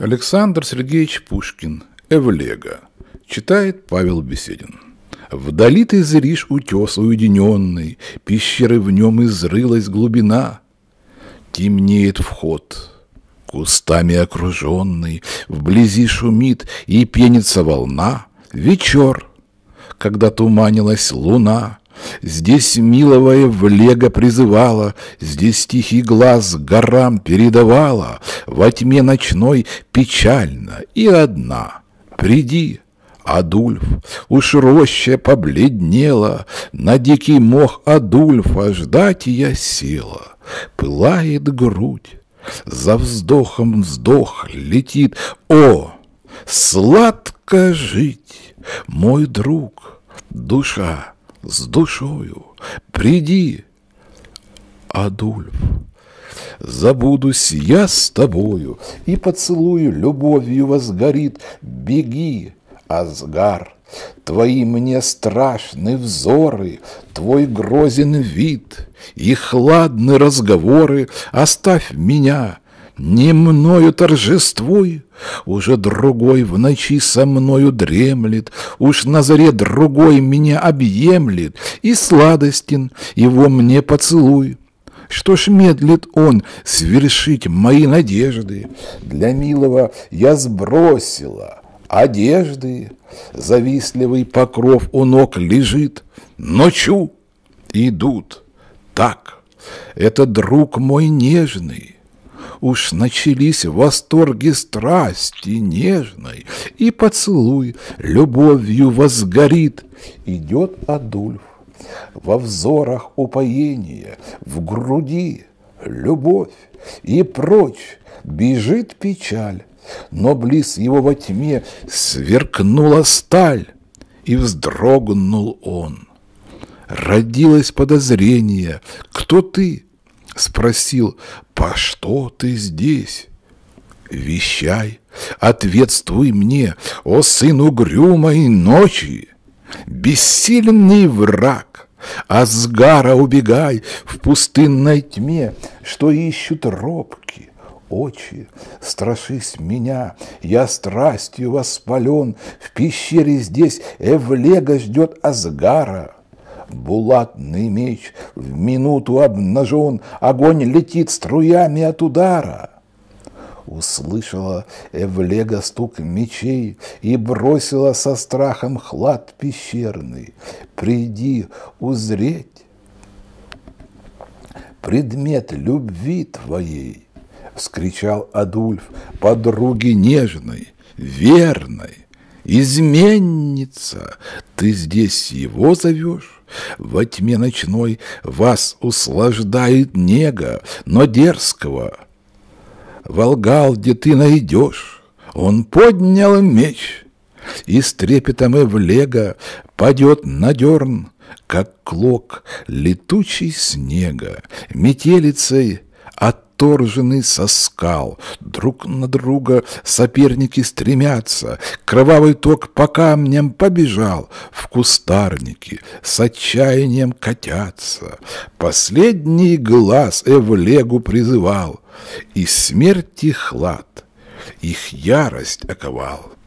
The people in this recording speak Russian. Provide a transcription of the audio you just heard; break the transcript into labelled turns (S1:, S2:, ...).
S1: Александр Сергеевич Пушкин. Эвлега. Читает Павел Беседин. Вдали ты зришь утес уединенный, Пещеры в нем изрылась глубина. Темнеет вход, кустами окруженный, Вблизи шумит и пенится волна. Вечер, когда туманилась луна, Здесь миловая влега призывала, Здесь тихий глаз горам передавала, Во тьме ночной печально и одна. Приди, Адульф, уж роща побледнела, На дикий мох Адульфа ждать я села. Пылает грудь, за вздохом вздох летит. О, сладко жить, мой друг, душа! с душою, приди. Адульф, забудусь я с тобою, и поцелую любовью возгорит, беги, Азгар. Твои мне страшны взоры, твой грозен вид и хладны разговоры, оставь меня, не мною торжествуй, уже другой в ночи со мною дремлет, Уж на заре другой меня объемлет, И сладостен его мне поцелуй. Что ж медлит он свершить мои надежды? Для милого я сбросила одежды, Завистливый покров у ног лежит, Ночу идут так. Это друг мой нежный, уж начались восторги страсти нежной, и поцелуй любовью возгорит. Идет Адульф во взорах упоения, в груди любовь, и прочь бежит печаль, но близ его во тьме сверкнула сталь, и вздрогнул он. Родилось подозрение, кто ты, спросил, «По что ты здесь?» «Вещай, ответствуй мне, о сын угрюмой ночи! Бессильный враг!» Асгара убегай в пустынной тьме, Что ищут робки, очи, страшись меня, Я страстью воспален, в пещере здесь Эвлега ждет Асгара. Булатный меч в минуту обнажен, огонь летит струями от удара. Услышала Эвлега стук мечей и бросила со страхом хлад пещерный. Приди узреть предмет любви твоей, вскричал Адульф подруги нежной, верной. Изменница, ты здесь его зовешь? Во тьме ночной вас услаждает нега, но дерзкого. Волгал, где ты найдешь, он поднял меч, и с трепетом и влега падет на дерн, как клок летучий снега, метелицей от восторжены со скал. Друг на друга соперники стремятся. Кровавый ток по камням побежал. В кустарники с отчаянием катятся. Последний глаз Эвлегу призывал. И смерти хлад, их ярость оковал.